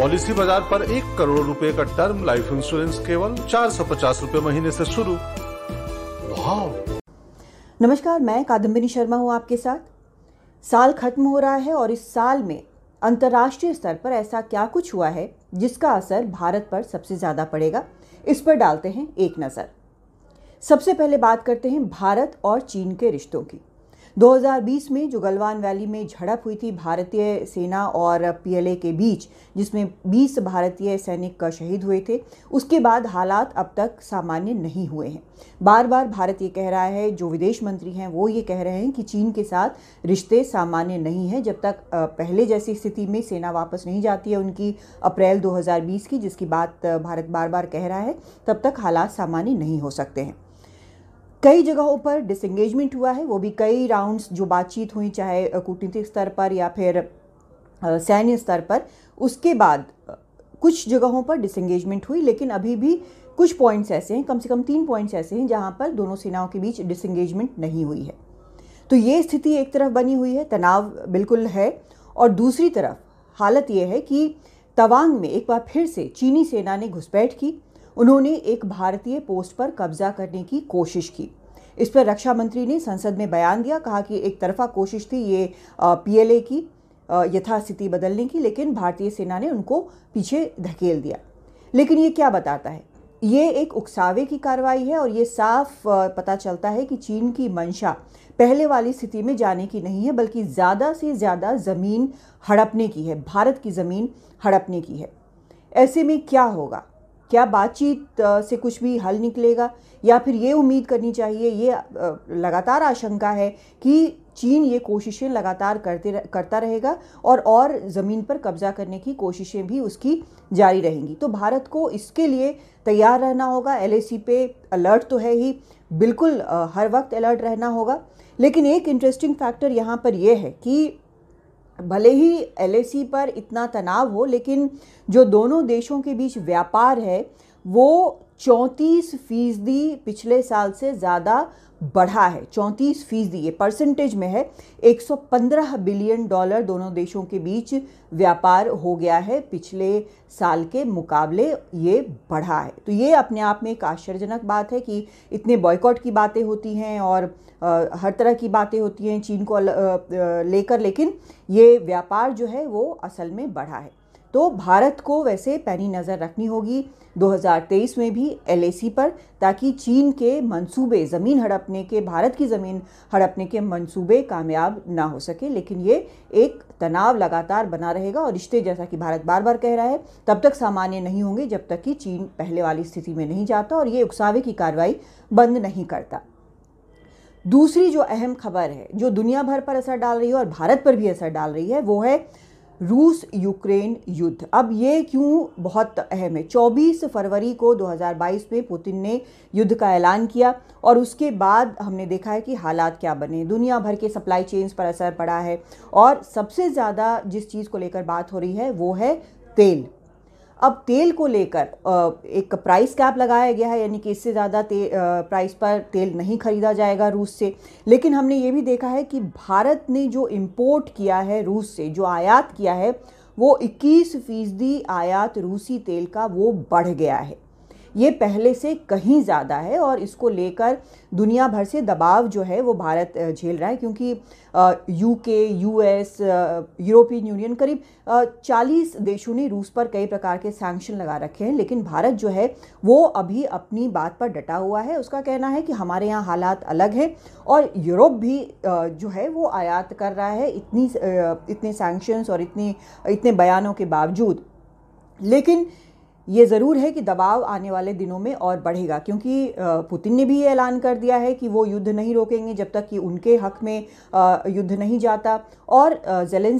policy बाजार पर एक करोड़ रुपए का टर्म लाइफ इंश्योरेंस केवल चार सौ पचास रूपए महीने से शुरू नमस्कार मैं कादम्बिनी शर्मा हूँ आपके साथ साल खत्म हो रहा है और इस साल में अंतर्राष्ट्रीय स्तर पर ऐसा क्या कुछ हुआ है जिसका असर भारत पर सबसे ज़्यादा पड़ेगा इस पर डालते हैं एक नज़र सबसे पहले बात करते हैं भारत और चीन के रिश्तों की 2020 में जो गलवान वैली में झड़प हुई थी भारतीय सेना और पीएलए के बीच जिसमें 20 भारतीय सैनिक शहीद हुए थे उसके बाद हालात अब तक सामान्य नहीं हुए हैं बार बार भारत ये कह रहा है जो विदेश मंत्री हैं वो ये कह रहे हैं कि चीन के साथ रिश्ते सामान्य नहीं हैं जब तक पहले जैसी स्थिति में सेना वापस नहीं जाती है उनकी अप्रैल 2020 की जिसकी बात भारत बार बार कह रहा है तब तक हालात सामान्य नहीं हो सकते हैं कई जगहों पर डिसंगेजमेंट हुआ है वो भी कई राउंड्स जो बातचीत हुई चाहे कूटनीतिक स्तर पर या फिर सैन्य स्तर पर उसके बाद कुछ जगहों पर डिसंगेजमेंट हुई लेकिन अभी भी कुछ पॉइंट्स ऐसे हैं कम से कम तीन पॉइंट्स ऐसे हैं जहां पर दोनों सेनाओं के बीच डिसंगेजमेंट नहीं हुई है तो ये स्थिति एक तरफ बनी हुई है तनाव बिल्कुल है और दूसरी तरफ हालत ये है कि तवांग में एक बार फिर से चीनी सेना ने घुसपैठ की उन्होंने एक भारतीय पोस्ट पर कब्जा करने की कोशिश की इस पर रक्षा मंत्री ने संसद में बयान दिया कहा कि एक तरफा कोशिश थी ये पीएलए की यथास्थिति बदलने की लेकिन भारतीय सेना ने उनको पीछे धकेल दिया लेकिन ये क्या बताता है ये एक उकसावे की कार्रवाई है और ये साफ पता चलता है कि चीन की मंशा पहले वाली स्थिति में जाने की नहीं है बल्कि ज़्यादा से ज़्यादा ज़मीन हड़पने की है भारत की ज़मीन हड़पने की है ऐसे में क्या होगा क्या बातचीत से कुछ भी हल निकलेगा या फिर ये उम्मीद करनी चाहिए ये लगातार आशंका है कि चीन ये कोशिशें लगातार करते करता रहेगा और और ज़मीन पर कब्जा करने की कोशिशें भी उसकी जारी रहेंगी तो भारत को इसके लिए तैयार रहना होगा एल पे अलर्ट तो है ही बिल्कुल हर वक्त अलर्ट रहना होगा लेकिन एक इंटरेस्टिंग फैक्टर यहाँ पर यह है कि भले ही एल पर इतना तनाव हो लेकिन जो दोनों देशों के बीच व्यापार है वो चौंतीस फीसदी पिछले साल से ज़्यादा बढ़ा है चौंतीस फीसदी ये परसेंटेज में है 115 बिलियन डॉलर दोनों देशों के बीच व्यापार हो गया है पिछले साल के मुकाबले ये बढ़ा है तो ये अपने आप में एक आश्चर्यजनक बात है कि इतने बॉयकॉट की बातें होती हैं और आ, हर तरह की बातें होती हैं चीन को लेकर लेकिन ये व्यापार जो है वो असल में बढ़ा है तो भारत को वैसे पैनी नज़र रखनी होगी 2023 में भी एल पर ताकि चीन के मंसूबे ज़मीन हड़पने के भारत की ज़मीन हड़पने के मंसूबे कामयाब ना हो सके लेकिन ये एक तनाव लगातार बना रहेगा और रिश्ते जैसा कि भारत बार बार कह रहा है तब तक सामान्य नहीं होंगे जब तक कि चीन पहले वाली स्थिति में नहीं जाता और ये उकसावे की कार्रवाई बंद नहीं करता दूसरी जो अहम खबर है जो दुनिया भर पर असर डाल रही है और भारत पर भी असर डाल रही है वो है रूस यूक्रेन युद्ध अब ये क्यों बहुत अहम है 24 फरवरी को 2022 में पुतिन ने युद्ध का ऐलान किया और उसके बाद हमने देखा है कि हालात क्या बने दुनिया भर के सप्लाई चेन्स पर असर पड़ा है और सबसे ज़्यादा जिस चीज़ को लेकर बात हो रही है वो है तेल अब तेल को लेकर एक प्राइस कैप लगाया गया है यानी कि इससे ज़्यादा ते, प्राइस पर तेल नहीं खरीदा जाएगा रूस से लेकिन हमने ये भी देखा है कि भारत ने जो इम्पोर्ट किया है रूस से जो आयात किया है वो इक्कीस फीसदी आयात रूसी तेल का वो बढ़ गया है ये पहले से कहीं ज़्यादा है और इसको लेकर दुनिया भर से दबाव जो है वो भारत झेल रहा है क्योंकि यूके यूएस यूरोपियन यूनियन करीब 40 देशों ने रूस पर कई प्रकार के सैंक्शन लगा रखे हैं लेकिन भारत जो है वो अभी अपनी बात पर डटा हुआ है उसका कहना है कि हमारे यहाँ हालात अलग हैं और यूरोप भी जो है वो आयात कर रहा है इतनी इतने सैंक्शंस और इतनी इतने बयानों के बावजूद लेकिन ये ज़रूर है कि दबाव आने वाले दिनों में और बढ़ेगा क्योंकि पुतिन ने भी ये ऐलान कर दिया है कि वो युद्ध नहीं रोकेंगे जब तक कि उनके हक में युद्ध नहीं जाता और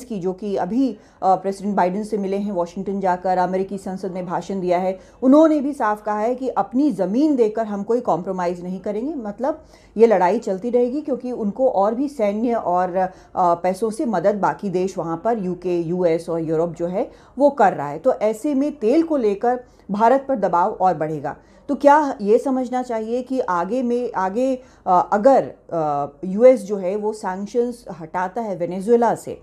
की जो कि अभी प्रेसिडेंट बाइडेन से मिले हैं वॉशिंगटन जाकर अमेरिकी संसद में भाषण दिया है उन्होंने भी साफ कहा है कि अपनी ज़मीन देकर हम कोई कॉम्प्रोमाइज़ नहीं करेंगे मतलब ये लड़ाई चलती रहेगी क्योंकि उनको और भी सैन्य और पैसों से मदद बाकी देश वहाँ पर यूके यूएस और यूरोप जो है वो कर रहा है तो ऐसे में तेल को लेकर पर भारत पर दबाव और बढ़ेगा तो क्या ये समझना चाहिए कि आगे में आगे आ, अगर यूएस जो है वो सैंक्शंस हटाता है वेनेजुएला से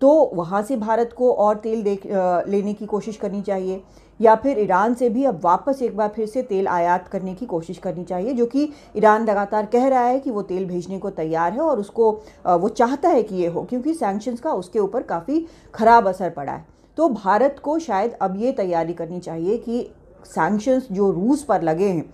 तो वहाँ से भारत को और तेल देख आ, लेने की कोशिश करनी चाहिए या फिर ईरान से भी अब वापस एक बार फिर से तेल आयात करने की कोशिश करनी चाहिए जो कि ईरान लगातार कह रहा है कि वो तेल भेजने को तैयार है और उसको वो चाहता है कि ये हो क्योंकि सैंक्शंस का उसके ऊपर काफ़ी ख़राब असर पड़ा है तो भारत को शायद अब ये तैयारी करनी चाहिए कि सैंक्शंस जो रूस पर लगे हैं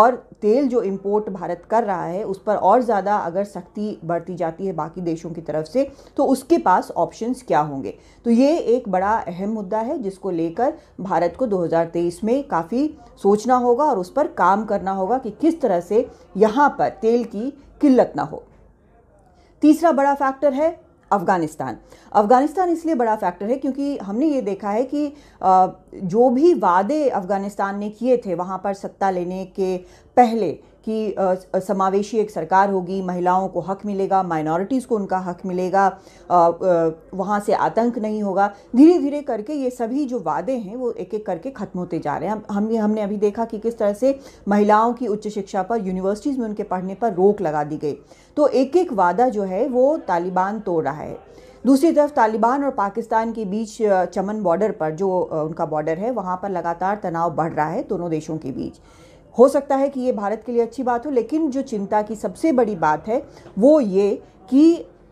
और तेल जो इम्पोर्ट भारत कर रहा है उस पर और ज़्यादा अगर सख्ती बढ़ती जाती है बाकी देशों की तरफ से तो उसके पास ऑप्शंस क्या होंगे तो ये एक बड़ा अहम मुद्दा है जिसको लेकर भारत को 2023 में काफ़ी सोचना होगा और उस पर काम करना होगा कि किस तरह से यहाँ पर तेल की किल्लत ना हो तीसरा बड़ा फैक्टर है अफ़गानिस्तान अफ़गानिस्तान इसलिए बड़ा फैक्टर है क्योंकि हमने ये देखा है कि जो भी वादे अफ़गानिस्तान ने किए थे वहाँ पर सत्ता लेने के पहले कि समावेशी एक सरकार होगी महिलाओं को हक मिलेगा माइनॉरिटीज़ को उनका हक मिलेगा वहाँ से आतंक नहीं होगा धीरे धीरे करके ये सभी जो वादे हैं वो एक एक करके ख़त्म होते जा रहे हैं हम हमने अभी देखा कि किस तरह से महिलाओं की उच्च शिक्षा पर यूनिवर्सिटीज़ में उनके पढ़ने पर रोक लगा दी गई तो एक एक वादा जो है वो तालिबान तोड़ रहा है दूसरी तरफ तालिबान और पाकिस्तान के बीच चमन बॉर्डर पर जो उनका बॉर्डर है वहाँ पर लगातार तनाव बढ़ रहा है दोनों देशों के बीच हो सकता है कि ये भारत के लिए अच्छी बात हो लेकिन जो चिंता की सबसे बड़ी बात है वो ये कि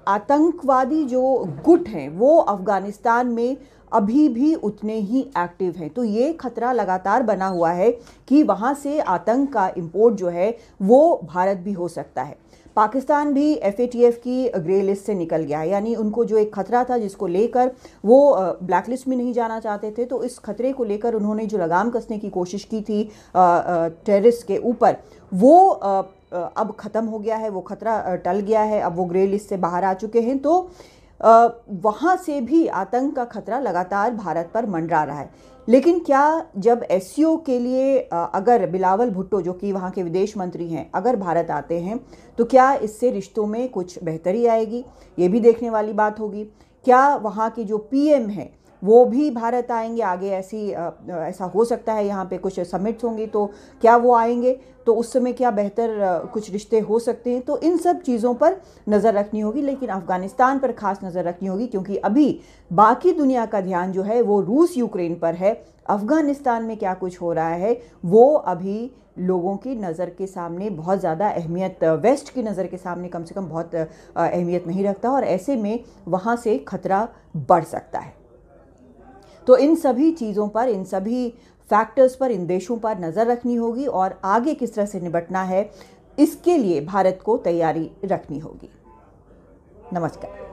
आतंकवादी जो गुट हैं वो अफ़गानिस्तान में अभी भी उतने ही एक्टिव हैं तो ये खतरा लगातार बना हुआ है कि वहाँ से आतंक का इम्पोर्ट जो है वो भारत भी हो सकता है पाकिस्तान भी एफ की ग्रे लिस्ट से निकल गया है यानी उनको जो एक खतरा था जिसको लेकर वो ब्लैक लिस्ट में नहीं जाना चाहते थे तो इस खतरे को लेकर उन्होंने जो लगाम कसने की कोशिश की थी टेररिस्ट के ऊपर वो अब ख़त्म हो गया है वो खतरा टल गया है अब वो ग्रे लिस्ट से बाहर आ चुके हैं तो वहाँ से भी आतंक का खतरा लगातार भारत पर मंडरा रहा है लेकिन क्या जब एस के लिए अगर बिलावल भुट्टो जो कि वहाँ के विदेश मंत्री हैं अगर भारत आते हैं तो क्या इससे रिश्तों में कुछ बेहतरी आएगी ये भी देखने वाली बात होगी क्या वहाँ के जो पीएम हैं वो भी भारत आएंगे आगे ऐसी ऐसा हो सकता है यहाँ पे कुछ समिट्स होंगे तो क्या वो आएंगे तो उस समय क्या बेहतर कुछ रिश्ते हो सकते हैं तो इन सब चीज़ों पर नज़र रखनी होगी लेकिन अफ़गानिस्तान पर खास नज़र रखनी होगी क्योंकि अभी बाकी दुनिया का ध्यान जो है वो रूस यूक्रेन पर है अफ़गानिस्तान में क्या कुछ हो रहा है वो अभी लोगों की नज़र के सामने बहुत ज़्यादा अहमियत वेस्ट की नज़र के सामने कम से कम बहुत अहमियत नहीं रखता और ऐसे में वहाँ से ख़तरा बढ़ सकता है तो इन सभी चीज़ों पर इन सभी फैक्टर्स पर इन देशों पर नज़र रखनी होगी और आगे किस तरह से निपटना है इसके लिए भारत को तैयारी रखनी होगी नमस्कार